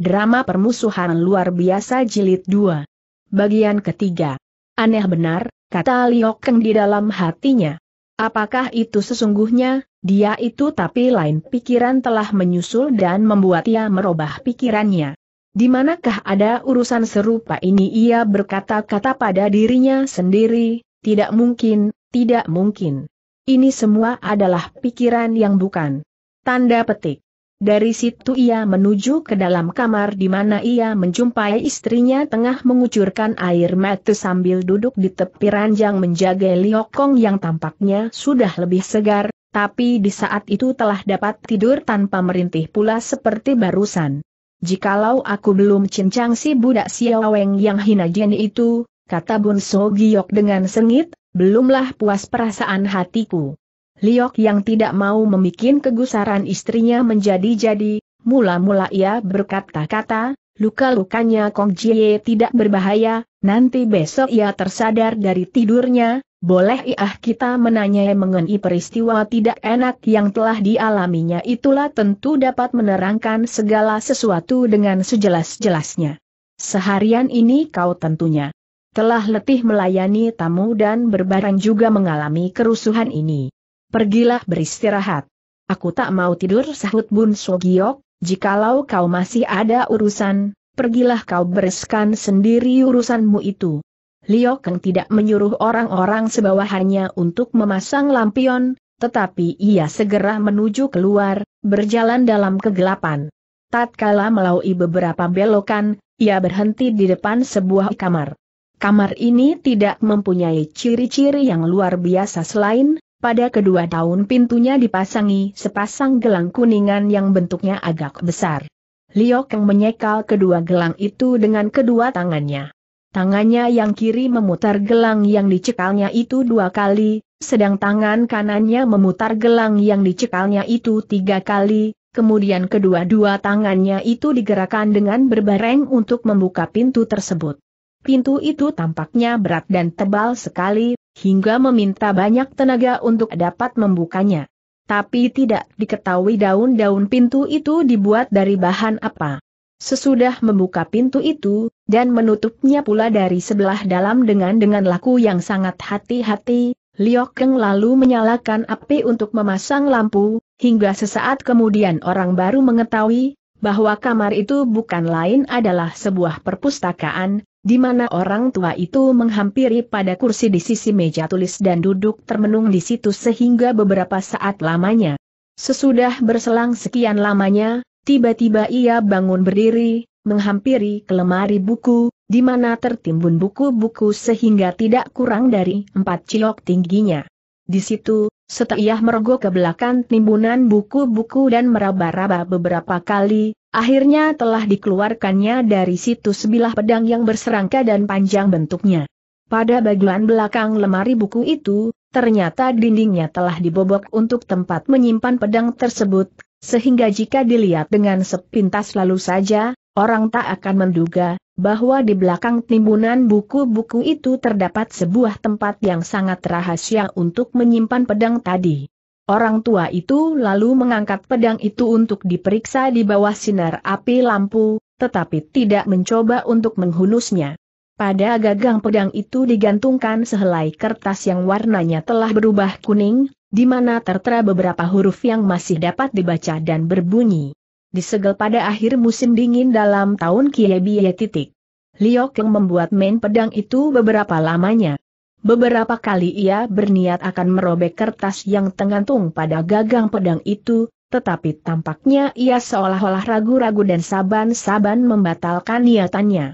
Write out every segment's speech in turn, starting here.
Drama Permusuhan Luar Biasa Jilid 2. Bagian ketiga. Aneh benar, kata Liokeng di dalam hatinya. Apakah itu sesungguhnya, dia itu tapi lain pikiran telah menyusul dan membuat ia merubah pikirannya. Di manakah ada urusan serupa ini ia berkata-kata pada dirinya sendiri, tidak mungkin, tidak mungkin. Ini semua adalah pikiran yang bukan. Tanda petik. Dari situ ia menuju ke dalam kamar di mana ia menjumpai istrinya tengah mengucurkan air mata sambil duduk di tepi ranjang menjaga Liokong yang tampaknya sudah lebih segar, tapi di saat itu telah dapat tidur tanpa merintih pula seperti barusan. Jikalau aku belum cincang si budak Siaweng yang hina jeni itu, kata Bun So dengan sengit, belumlah puas perasaan hatiku. Liok yang tidak mau memikin kegusaran istrinya menjadi-jadi, mula-mula ia berkata-kata, luka-lukanya Kong Jie tidak berbahaya, nanti besok ia tersadar dari tidurnya, boleh iah kita menanyai mengenai peristiwa tidak enak yang telah dialaminya itulah tentu dapat menerangkan segala sesuatu dengan sejelas-jelasnya. Seharian ini kau tentunya telah letih melayani tamu dan berbarang juga mengalami kerusuhan ini. Pergilah beristirahat. Aku tak mau tidur sahut Bun Sogiok, jikalau kau masih ada urusan, pergilah kau bereskan sendiri urusanmu itu. Liu Kang tidak menyuruh orang-orang sebawahannya untuk memasang lampion, tetapi ia segera menuju keluar, berjalan dalam kegelapan. Tatkala melalui beberapa belokan, ia berhenti di depan sebuah kamar. Kamar ini tidak mempunyai ciri-ciri yang luar biasa selain pada kedua tahun pintunya dipasangi sepasang gelang kuningan yang bentuknya agak besar. Liok Kang menyekal kedua gelang itu dengan kedua tangannya. Tangannya yang kiri memutar gelang yang dicekalnya itu dua kali, sedang tangan kanannya memutar gelang yang dicekalnya itu tiga kali, kemudian kedua-dua tangannya itu digerakkan dengan berbareng untuk membuka pintu tersebut. Pintu itu tampaknya berat dan tebal sekali, hingga meminta banyak tenaga untuk dapat membukanya. Tapi tidak diketahui daun-daun pintu itu dibuat dari bahan apa. Sesudah membuka pintu itu, dan menutupnya pula dari sebelah dalam dengan dengan laku yang sangat hati-hati, Liok Keng lalu menyalakan api untuk memasang lampu, hingga sesaat kemudian orang baru mengetahui, bahwa kamar itu bukan lain adalah sebuah perpustakaan, di mana orang tua itu menghampiri pada kursi di sisi meja tulis dan duduk termenung di situ sehingga beberapa saat lamanya. Sesudah berselang sekian lamanya, tiba-tiba ia bangun berdiri, menghampiri ke lemari buku, di mana tertimbun buku-buku sehingga tidak kurang dari empat cilok tingginya. Di situ, setelah mergo ke belakang timbunan buku-buku dan meraba-raba beberapa kali, akhirnya telah dikeluarkannya dari situ sebilah pedang yang berserangka dan panjang bentuknya. Pada bagian belakang lemari buku itu, ternyata dindingnya telah dibobok untuk tempat menyimpan pedang tersebut, sehingga jika dilihat dengan sepintas lalu saja, orang tak akan menduga bahwa di belakang timbunan buku-buku itu terdapat sebuah tempat yang sangat rahasia untuk menyimpan pedang tadi. Orang tua itu lalu mengangkat pedang itu untuk diperiksa di bawah sinar api lampu, tetapi tidak mencoba untuk menghunusnya. Pada gagang pedang itu digantungkan sehelai kertas yang warnanya telah berubah kuning, di mana tertera beberapa huruf yang masih dapat dibaca dan berbunyi disegel pada akhir musim dingin dalam tahun Kiebie titik. Liok yang membuat main pedang itu beberapa lamanya. Beberapa kali ia berniat akan merobek kertas yang tengantung pada gagang pedang itu, tetapi tampaknya ia seolah-olah ragu-ragu dan saban-saban membatalkan niatannya.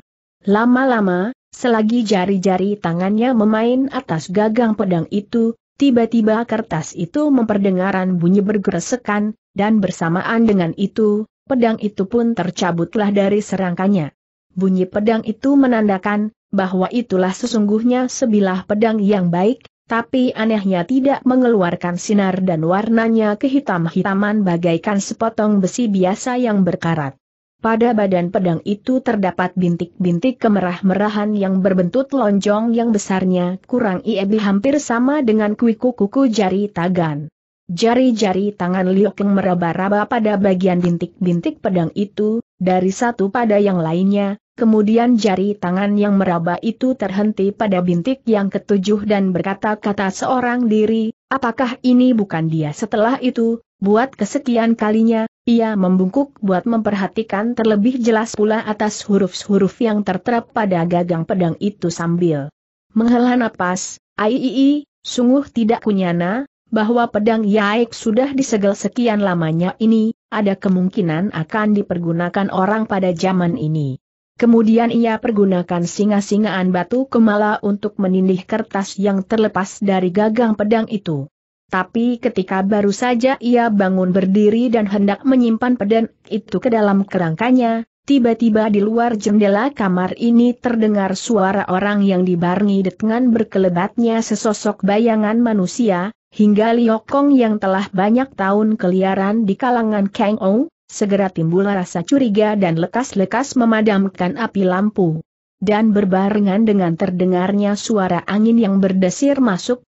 Lama-lama, selagi jari-jari tangannya memain atas gagang pedang itu, tiba-tiba kertas itu memperdengaran bunyi bergeresekan, dan bersamaan dengan itu, pedang itu pun tercabutlah dari serangkanya. Bunyi pedang itu menandakan bahwa itulah sesungguhnya sebilah pedang yang baik, tapi anehnya tidak mengeluarkan sinar dan warnanya kehitam-hitaman bagaikan sepotong besi biasa yang berkarat. Pada badan pedang itu terdapat bintik-bintik kemerah-merahan yang berbentuk lonjong yang besarnya kurang iebi hampir sama dengan kuiku kuku jari tagan. Jari-jari tangan Liu Liokeng meraba-raba pada bagian bintik-bintik pedang itu, dari satu pada yang lainnya, kemudian jari tangan yang meraba itu terhenti pada bintik yang ketujuh dan berkata-kata seorang diri, apakah ini bukan dia setelah itu, buat kesekian kalinya, ia membungkuk buat memperhatikan terlebih jelas pula atas huruf-huruf yang tertera pada gagang pedang itu sambil menghela napas, Ii, sungguh tidak kunyana, bahwa pedang Yaik sudah disegel sekian lamanya ini, ada kemungkinan akan dipergunakan orang pada zaman ini. Kemudian ia pergunakan singa-singaan batu kemala untuk menindih kertas yang terlepas dari gagang pedang itu. Tapi ketika baru saja ia bangun berdiri dan hendak menyimpan pedang itu ke dalam kerangkanya, tiba-tiba di luar jendela kamar ini terdengar suara orang yang dibarengi dengan berkelebatnya sesosok bayangan manusia, hingga Liokong yang telah banyak tahun keliaran di kalangan Kang Ong, segera timbul rasa curiga dan lekas-lekas memadamkan api lampu. Dan berbarengan dengan terdengarnya suara angin yang berdesir masuk,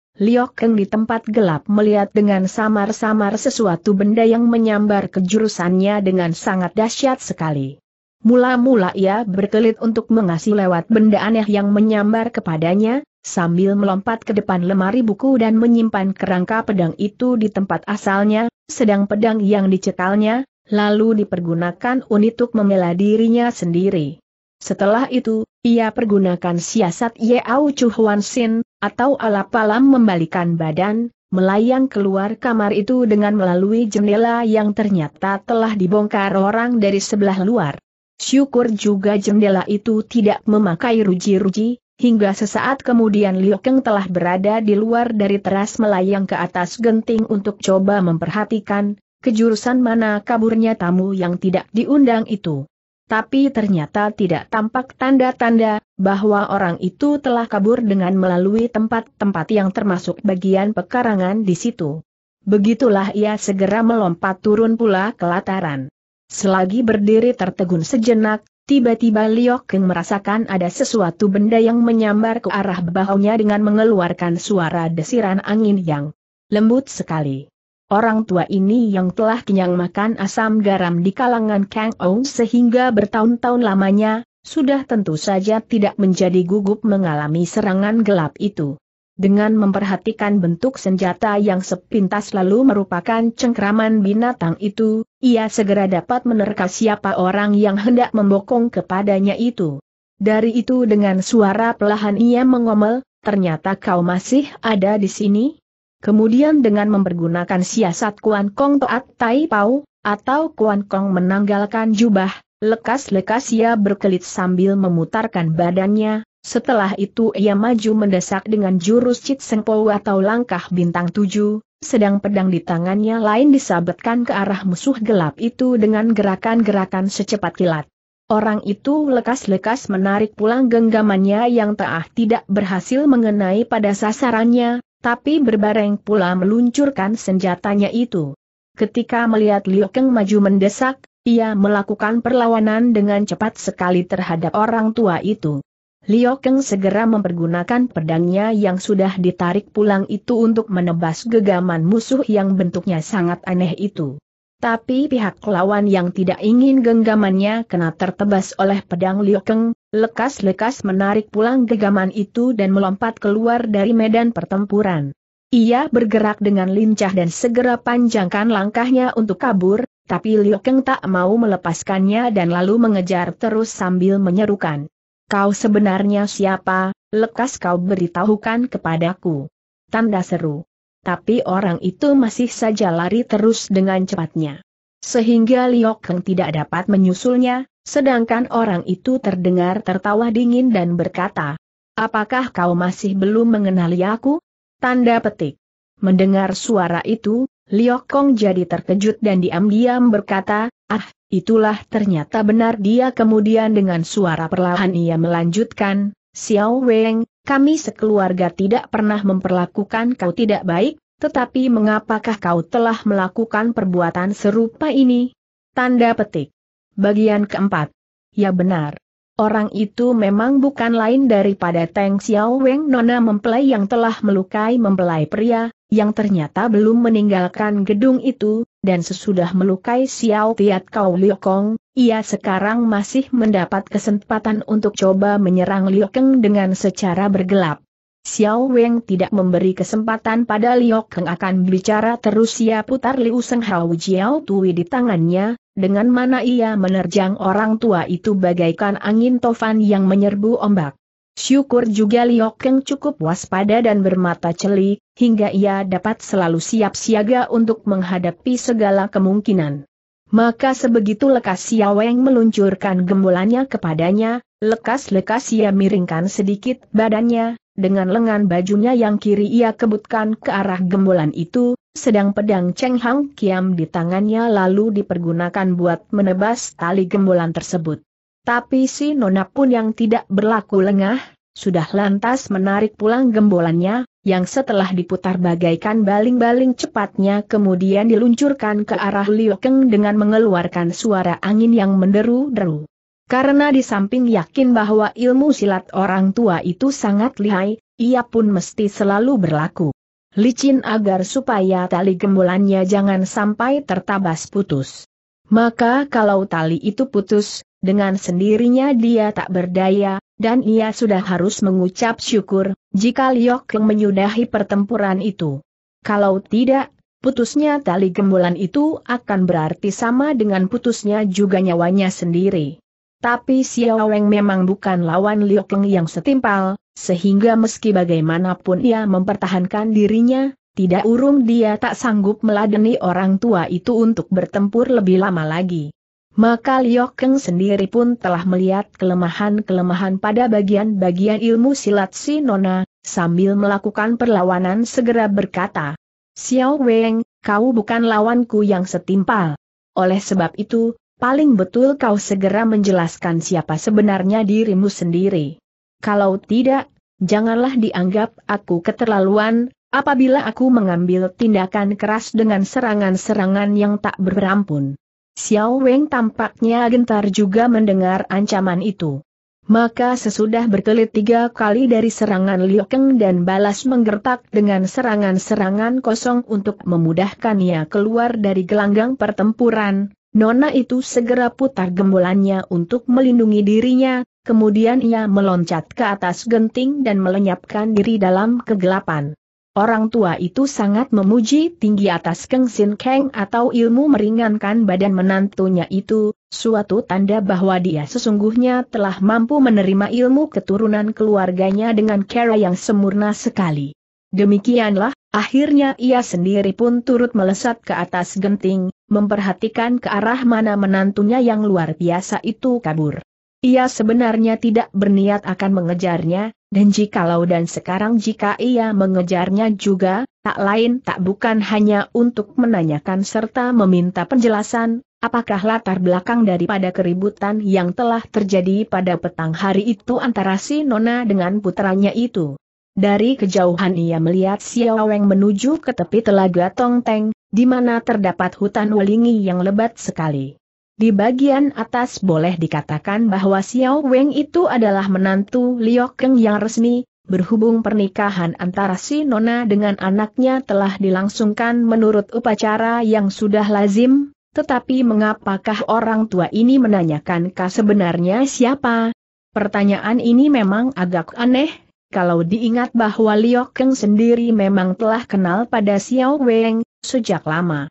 Kong di tempat gelap melihat dengan samar-samar sesuatu benda yang menyambar kejurusannya dengan sangat dahsyat sekali. Mula-mula ia berkelit untuk mengasih lewat benda aneh yang menyambar kepadanya, sambil melompat ke depan lemari buku dan menyimpan kerangka pedang itu di tempat asalnya, sedang pedang yang dicekalnya, lalu dipergunakan untuk membela dirinya sendiri. Setelah itu, ia pergunakan siasat Yao Chu Huan Sin, atau ala palam membalikan badan, melayang keluar kamar itu dengan melalui jendela yang ternyata telah dibongkar orang dari sebelah luar. Syukur juga jendela itu tidak memakai ruji-ruji, Hingga sesaat kemudian Liu Kang telah berada di luar dari teras melayang ke atas genting untuk coba memperhatikan, kejurusan mana kaburnya tamu yang tidak diundang itu. Tapi ternyata tidak tampak tanda-tanda bahwa orang itu telah kabur dengan melalui tempat-tempat yang termasuk bagian pekarangan di situ. Begitulah ia segera melompat turun pula ke lataran. Selagi berdiri tertegun sejenak, Tiba-tiba Liok Keng merasakan ada sesuatu benda yang menyambar ke arah bahunya dengan mengeluarkan suara desiran angin yang lembut sekali. Orang tua ini yang telah kenyang makan asam garam di kalangan Kang Ong sehingga bertahun-tahun lamanya, sudah tentu saja tidak menjadi gugup mengalami serangan gelap itu dengan memperhatikan bentuk senjata yang sepintas lalu merupakan cengkraman binatang itu, ia segera dapat menerka siapa orang yang hendak membokong kepadanya itu. Dari itu dengan suara pelahan ia mengomel, ternyata kau masih ada di sini? Kemudian dengan mempergunakan siasat Kuan Kong Toat Tai Pau, atau Kuan Kong menanggalkan jubah, lekas-lekas ia berkelit sambil memutarkan badannya, setelah itu ia maju mendesak dengan jurus Cit Sengpo atau langkah bintang tujuh, sedang pedang di tangannya lain disabetkan ke arah musuh gelap itu dengan gerakan-gerakan secepat kilat. Orang itu lekas-lekas menarik pulang genggamannya yang tak tidak berhasil mengenai pada sasarannya, tapi berbareng pula meluncurkan senjatanya itu. Ketika melihat Liu Kang maju mendesak, ia melakukan perlawanan dengan cepat sekali terhadap orang tua itu. Liu Kang segera mempergunakan pedangnya yang sudah ditarik pulang itu untuk menebas gegaman musuh yang bentuknya sangat aneh itu. Tapi pihak lawan yang tidak ingin genggamannya kena tertebas oleh pedang Liu Kang, lekas-lekas menarik pulang gegaman itu dan melompat keluar dari medan pertempuran. Ia bergerak dengan lincah dan segera panjangkan langkahnya untuk kabur, tapi Liu Kang tak mau melepaskannya dan lalu mengejar terus sambil menyerukan. Kau sebenarnya siapa, lekas kau beritahukan kepadaku. Tanda seru. Tapi orang itu masih saja lari terus dengan cepatnya. Sehingga Liok Keng tidak dapat menyusulnya, sedangkan orang itu terdengar tertawa dingin dan berkata, Apakah kau masih belum mengenali aku? Tanda petik. Mendengar suara itu, Liok Kong jadi terkejut dan diam-diam berkata, Ah, Itulah ternyata benar dia kemudian dengan suara perlahan ia melanjutkan, Xiao Weng, kami sekeluarga tidak pernah memperlakukan kau tidak baik, tetapi mengapakah kau telah melakukan perbuatan serupa ini? Tanda petik. Bagian keempat. Ya benar. Orang itu memang bukan lain daripada Teng Xiao Weng Nona mempelai yang telah melukai mempelai pria, yang ternyata belum meninggalkan gedung itu, dan sesudah melukai Xiao Tiat Kau Liu Kong, ia sekarang masih mendapat kesempatan untuk coba menyerang Liu Kong dengan secara bergelap. Xiao Weng tidak memberi kesempatan pada Liu Kong akan bicara terus ia putar Liu Seng Hao Jiao Tui di tangannya, dengan mana ia menerjang orang tua itu bagaikan angin tofan yang menyerbu ombak. Syukur juga Liok Liokeng cukup waspada dan bermata celi, hingga ia dapat selalu siap siaga untuk menghadapi segala kemungkinan. Maka sebegitu lekas Siaweng meluncurkan gembolannya kepadanya, lekas-lekas ia miringkan sedikit badannya, dengan lengan bajunya yang kiri ia kebutkan ke arah gembolan itu, sedang pedang Cheng Hang Kiam di tangannya lalu dipergunakan buat menebas tali gembolan tersebut. Tapi si nona pun yang tidak berlaku lengah, sudah lantas menarik pulang gembolannya, yang setelah diputar bagaikan baling-baling cepatnya kemudian diluncurkan ke arah Liu Keng dengan mengeluarkan suara angin yang menderu-deru. Karena di samping yakin bahwa ilmu silat orang tua itu sangat lihai, ia pun mesti selalu berlaku licin agar supaya tali gembolannya jangan sampai tertabas putus. Maka kalau tali itu putus, dengan sendirinya dia tak berdaya, dan ia sudah harus mengucap syukur, jika Liok menyudahi pertempuran itu. Kalau tidak, putusnya tali gembulan itu akan berarti sama dengan putusnya juga nyawanya sendiri. Tapi Xiao Weng memang bukan lawan Liokeng yang setimpal, sehingga meski bagaimanapun ia mempertahankan dirinya, tidak urung dia tak sanggup meladeni orang tua itu untuk bertempur lebih lama lagi. Maka Liok sendiri pun telah melihat kelemahan-kelemahan pada bagian-bagian ilmu silat si Nona, sambil melakukan perlawanan segera berkata, Xiao Weng, kau bukan lawanku yang setimpal. Oleh sebab itu, paling betul kau segera menjelaskan siapa sebenarnya dirimu sendiri. Kalau tidak, janganlah dianggap aku keterlaluan, apabila aku mengambil tindakan keras dengan serangan-serangan yang tak berampun. Xiao Weng tampaknya gentar juga mendengar ancaman itu. Maka sesudah berkelit tiga kali dari serangan Liu Keng dan balas menggertak dengan serangan-serangan kosong untuk memudahkannya keluar dari gelanggang pertempuran, Nona itu segera putar gembolannya untuk melindungi dirinya, kemudian ia meloncat ke atas genting dan melenyapkan diri dalam kegelapan. Orang tua itu sangat memuji tinggi atas Keng Sin keng atau ilmu meringankan badan menantunya itu, suatu tanda bahwa dia sesungguhnya telah mampu menerima ilmu keturunan keluarganya dengan cara yang sempurna sekali. Demikianlah, akhirnya ia sendiri pun turut melesat ke atas genting, memperhatikan ke arah mana menantunya yang luar biasa itu kabur. Ia sebenarnya tidak berniat akan mengejarnya, dan jikalau dan sekarang jika ia mengejarnya juga, tak lain tak bukan hanya untuk menanyakan serta meminta penjelasan, apakah latar belakang daripada keributan yang telah terjadi pada petang hari itu antara si Nona dengan putranya itu. Dari kejauhan ia melihat Xiao Weng menuju ke tepi telaga Tongteng, di mana terdapat hutan welingi yang lebat sekali. Di bagian atas boleh dikatakan bahwa Xiao Weng itu adalah menantu Liu Keng yang resmi, berhubung pernikahan antara si Nona dengan anaknya telah dilangsungkan menurut upacara yang sudah lazim, tetapi mengapakah orang tua ini menanyakan ke sebenarnya siapa? Pertanyaan ini memang agak aneh, kalau diingat bahwa Liu Keng sendiri memang telah kenal pada Xiao Weng, sejak lama.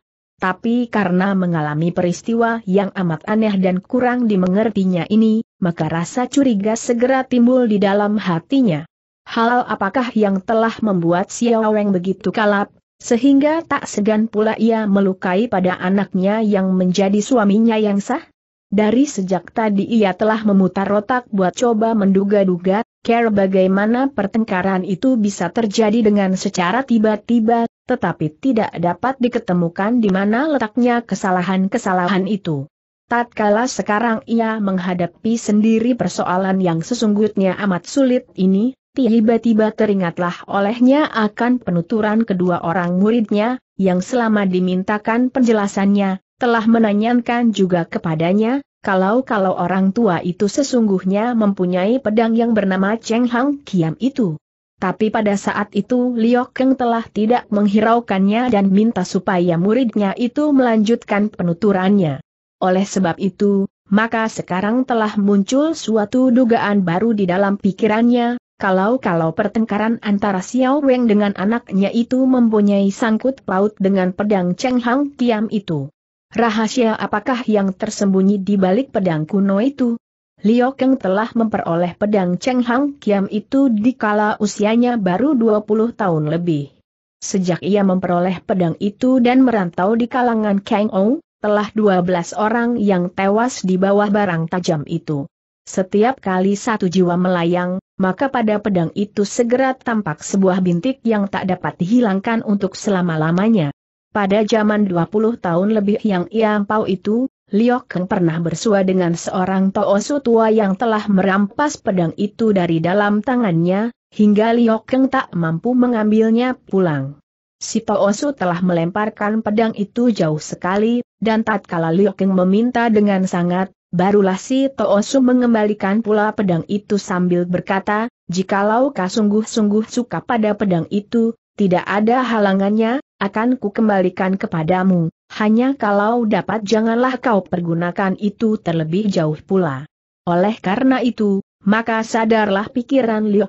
Tapi karena mengalami peristiwa yang amat aneh dan kurang dimengertinya ini, maka rasa curiga segera timbul di dalam hatinya. Hal apakah yang telah membuat Xiao Weng begitu kalap, sehingga tak segan pula ia melukai pada anaknya yang menjadi suaminya yang sah? Dari sejak tadi ia telah memutar otak buat coba menduga-duga, care bagaimana pertengkaran itu bisa terjadi dengan secara tiba-tiba, tetapi tidak dapat diketemukan di mana letaknya kesalahan-kesalahan itu. Tatkala sekarang ia menghadapi sendiri persoalan yang sesungguhnya amat sulit ini, tiba-tiba teringatlah olehnya akan penuturan kedua orang muridnya, yang selama dimintakan penjelasannya, telah menanyakan juga kepadanya, kalau-kalau orang tua itu sesungguhnya mempunyai pedang yang bernama Cheng Hang Kiam itu. Tapi pada saat itu Liok Keng telah tidak menghiraukannya dan minta supaya muridnya itu melanjutkan penuturannya. Oleh sebab itu, maka sekarang telah muncul suatu dugaan baru di dalam pikirannya, kalau-kalau pertengkaran antara Xiao Weng dengan anaknya itu mempunyai sangkut paut dengan pedang Cheng Hang Kiam itu. Rahasia apakah yang tersembunyi di balik pedang kuno itu? Liu Kang telah memperoleh pedang Cheng Hang Kiam itu di kala usianya baru 20 tahun lebih. Sejak ia memperoleh pedang itu dan merantau di kalangan Kang Ou, telah 12 orang yang tewas di bawah barang tajam itu. Setiap kali satu jiwa melayang, maka pada pedang itu segera tampak sebuah bintik yang tak dapat dihilangkan untuk selama-lamanya. Pada zaman 20 tahun lebih yang ia Pau itu, Liok pernah bersua dengan seorang Toosu tua yang telah merampas pedang itu dari dalam tangannya, hingga Liok tak mampu mengambilnya pulang. Si Toosu telah melemparkan pedang itu jauh sekali, dan tatkala Liok meminta dengan sangat, barulah si Toosu mengembalikan pula pedang itu sambil berkata, Jikalau kau sungguh-sungguh suka pada pedang itu, tidak ada halangannya, akan ku kembalikan kepadamu. Hanya kalau dapat janganlah kau pergunakan itu terlebih jauh pula. Oleh karena itu, maka sadarlah pikiran Liu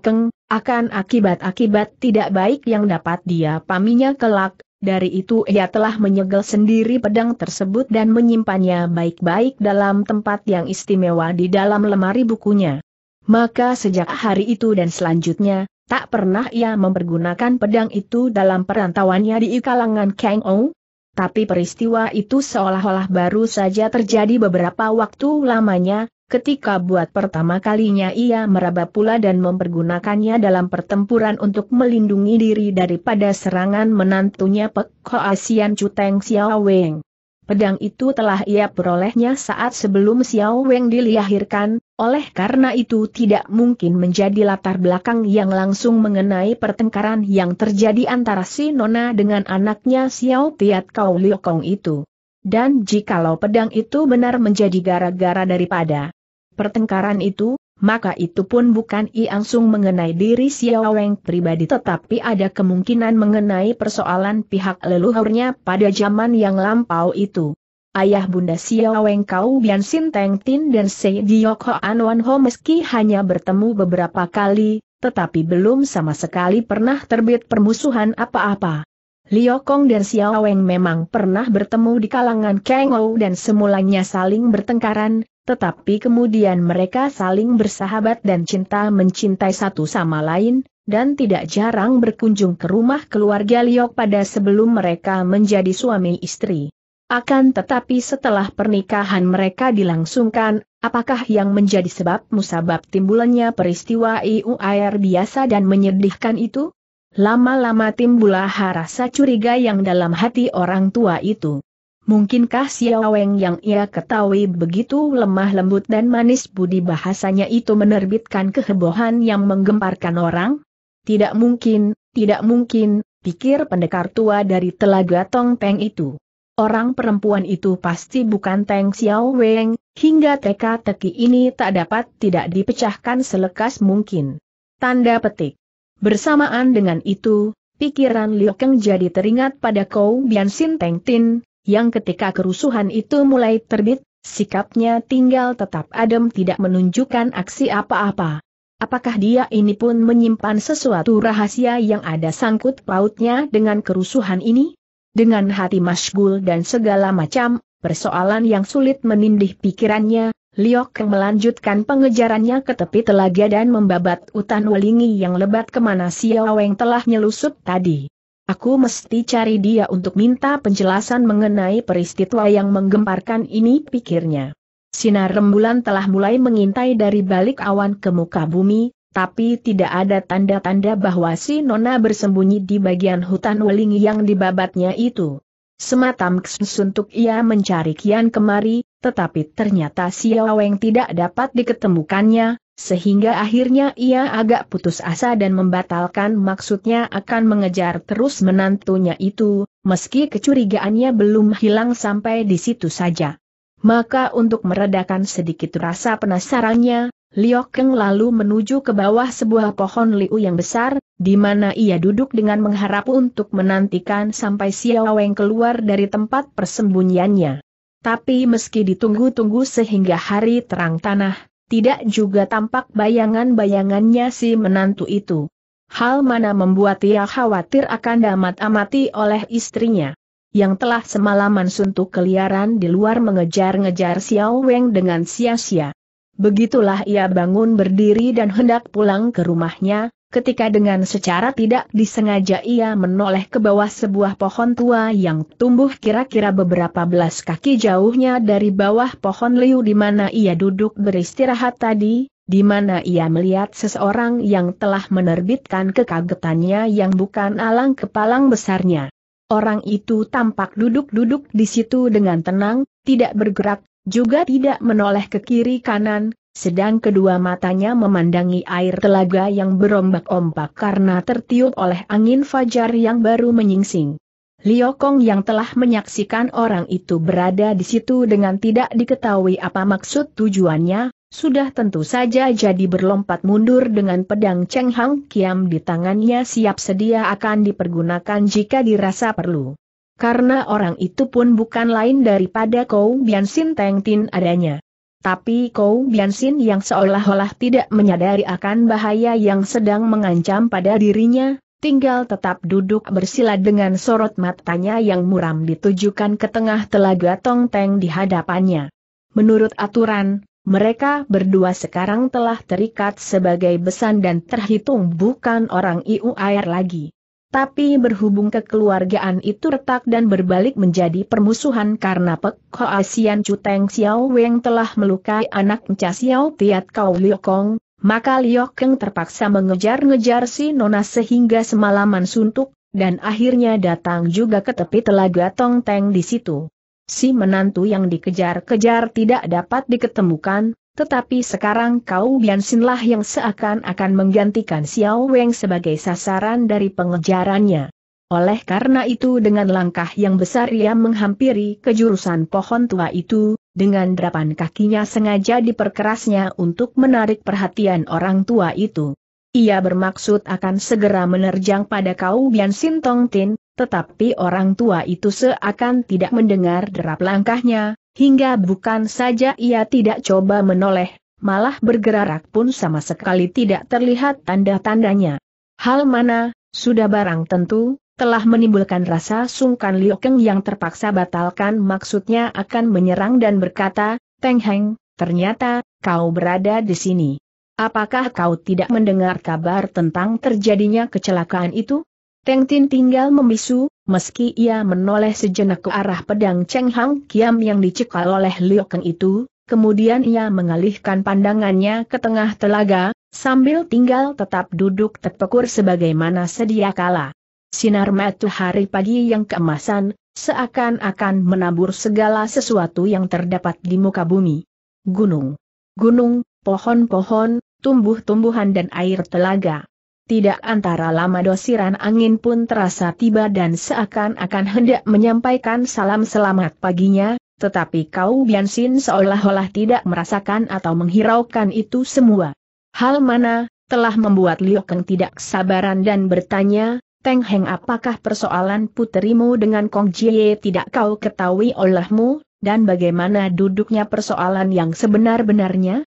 akan akibat-akibat tidak baik yang dapat dia paminya kelak, dari itu ia telah menyegel sendiri pedang tersebut dan menyimpannya baik-baik dalam tempat yang istimewa di dalam lemari bukunya. Maka sejak hari itu dan selanjutnya, tak pernah ia mempergunakan pedang itu dalam perantauannya di kalangan Kang Ong, tapi peristiwa itu seolah-olah baru saja terjadi beberapa waktu lamanya, ketika buat pertama kalinya ia meraba pula dan mempergunakannya dalam pertempuran untuk melindungi diri daripada serangan menantunya Pek Asian Xiao Weng. Pedang itu telah ia perolehnya saat sebelum Xiao Weng dilahirkan, oleh karena itu tidak mungkin menjadi latar belakang yang langsung mengenai pertengkaran yang terjadi antara si Nona dengan anaknya Xiao Tiat Kau Liokong itu. Dan jikalau pedang itu benar menjadi gara-gara daripada pertengkaran itu, maka itu pun bukan langsung mengenai diri Xiao Weng pribadi tetapi ada kemungkinan mengenai persoalan pihak leluhurnya pada zaman yang lampau itu. Ayah Bunda Xiao Weng Kau Bian Sin Teng Tin dan Sei Diok Ho An Wan Ho meski hanya bertemu beberapa kali, tetapi belum sama sekali pernah terbit permusuhan apa-apa. Liu Kong dan Xiao Weng memang pernah bertemu di kalangan Kang Ou dan semulanya saling bertengkaran, tetapi kemudian mereka saling bersahabat dan cinta mencintai satu sama lain, dan tidak jarang berkunjung ke rumah keluarga Liok pada sebelum mereka menjadi suami istri. Akan tetapi setelah pernikahan mereka dilangsungkan, apakah yang menjadi sebab musabab timbulannya peristiwa iu air biasa dan menyedihkan itu? Lama-lama timbulah rasa curiga yang dalam hati orang tua itu. Mungkinkah Xiao Weng yang ia ketahui begitu lemah lembut dan manis budi bahasanya itu menerbitkan kehebohan yang menggemparkan orang? Tidak mungkin, tidak mungkin, pikir pendekar tua dari telaga Tong Peng itu. Orang perempuan itu pasti bukan Teng Xiao Weng, hingga teka-teki ini tak dapat tidak dipecahkan selekas mungkin. Tanda petik. Bersamaan dengan itu, pikiran Liu Keng jadi teringat pada Kou Bian Sin Teng Tin, yang ketika kerusuhan itu mulai terbit, sikapnya tinggal tetap adem tidak menunjukkan aksi apa-apa. Apakah dia ini pun menyimpan sesuatu rahasia yang ada sangkut pautnya dengan kerusuhan ini? Dengan hati masgul dan segala macam, persoalan yang sulit menindih pikirannya, Liok melanjutkan pengejarannya ke tepi telaga dan membabat hutan welingi yang lebat kemana Xiaoweng telah nyelusup tadi. Aku mesti cari dia untuk minta penjelasan mengenai peristiwa yang menggemparkan ini pikirnya. Sinar rembulan telah mulai mengintai dari balik awan ke muka bumi, tapi tidak ada tanda-tanda bahwa si Nona bersembunyi di bagian hutan weling yang dibabatnya itu. Sematam untuk ia mencari kian kemari, tetapi ternyata si Aweng tidak dapat diketemukannya, sehingga akhirnya ia agak putus asa dan membatalkan maksudnya akan mengejar terus menantunya itu, meski kecurigaannya belum hilang sampai di situ saja. Maka untuk meredakan sedikit rasa penasarannya, Liu Keng lalu menuju ke bawah sebuah pohon liu yang besar, di mana ia duduk dengan mengharap untuk menantikan sampai Xiao Weng keluar dari tempat persembunyiannya. Tapi meski ditunggu-tunggu sehingga hari terang tanah, tidak juga tampak bayangan-bayangannya si menantu itu. Hal mana membuat ia khawatir akan damat-amati oleh istrinya yang telah semalaman suntuk keliaran di luar mengejar-ngejar Xiao Weng dengan sia-sia. Begitulah ia bangun berdiri dan hendak pulang ke rumahnya, ketika dengan secara tidak disengaja ia menoleh ke bawah sebuah pohon tua yang tumbuh kira-kira beberapa belas kaki jauhnya dari bawah pohon liu di mana ia duduk beristirahat tadi, di mana ia melihat seseorang yang telah menerbitkan kekagetannya yang bukan alang kepalang besarnya. Orang itu tampak duduk-duduk di situ dengan tenang, tidak bergerak, juga tidak menoleh ke kiri kanan, sedang kedua matanya memandangi air telaga yang berombak-ombak karena tertiup oleh angin fajar yang baru menyingsing. Liokong yang telah menyaksikan orang itu berada di situ dengan tidak diketahui apa maksud tujuannya, sudah tentu saja jadi berlompat mundur dengan pedang Cheng Hang Kiam di tangannya siap sedia akan dipergunakan jika dirasa perlu. Karena orang itu pun bukan lain daripada Kou Bian Sin Teng Tin adanya. Tapi Kou Biansin yang seolah-olah tidak menyadari akan bahaya yang sedang mengancam pada dirinya, tinggal tetap duduk bersila dengan sorot matanya yang muram ditujukan ke tengah telaga Tong Teng di hadapannya. Menurut aturan, mereka berdua sekarang telah terikat sebagai besan dan terhitung bukan orang air lagi tapi berhubung kekeluargaan itu retak dan berbalik menjadi permusuhan karena Pek Hoa Sian Chu Teng Xiao Weng telah melukai anak Cha Xiao Tiat Kau Liokong, maka Liokeng terpaksa mengejar-ngejar si Nona sehingga semalaman suntuk, dan akhirnya datang juga ke tepi telaga Tong Teng di situ. Si menantu yang dikejar-kejar tidak dapat diketemukan, tetapi sekarang kau Biansinlah yang seakan-akan menggantikan Xiao Weng sebagai sasaran dari pengejarannya. Oleh karena itu dengan langkah yang besar ia menghampiri kejurusan pohon tua itu, dengan derapan kakinya sengaja diperkerasnya untuk menarik perhatian orang tua itu. Ia bermaksud akan segera menerjang pada kau Biansin Tin, tetapi orang tua itu seakan tidak mendengar derap langkahnya, Hingga bukan saja ia tidak coba menoleh, malah bergerak pun sama sekali tidak terlihat tanda-tandanya. Hal mana, sudah barang tentu, telah menimbulkan rasa sungkan Liu Keng yang terpaksa batalkan maksudnya akan menyerang dan berkata, Teng Heng, ternyata, kau berada di sini. Apakah kau tidak mendengar kabar tentang terjadinya kecelakaan itu? Teng Tin tinggal membisu, meski ia menoleh sejenak ke arah pedang Cheng Hang Kiam yang dicekal oleh Liu Kang itu, kemudian ia mengalihkan pandangannya ke tengah telaga, sambil tinggal tetap duduk terpekur sebagaimana sedia kala. Sinar matahari pagi yang keemasan, seakan-akan menabur segala sesuatu yang terdapat di muka bumi. Gunung, gunung, pohon-pohon, tumbuh-tumbuhan dan air telaga. Tidak antara lama dosiran angin pun terasa tiba dan seakan-akan hendak menyampaikan salam selamat paginya, tetapi kau Biansin seolah-olah tidak merasakan atau menghiraukan itu semua. Hal mana, telah membuat Liu Kang tidak sabaran dan bertanya, Teng Heng apakah persoalan puterimu dengan Kong Jie tidak kau ketahui olehmu, dan bagaimana duduknya persoalan yang sebenar-benarnya?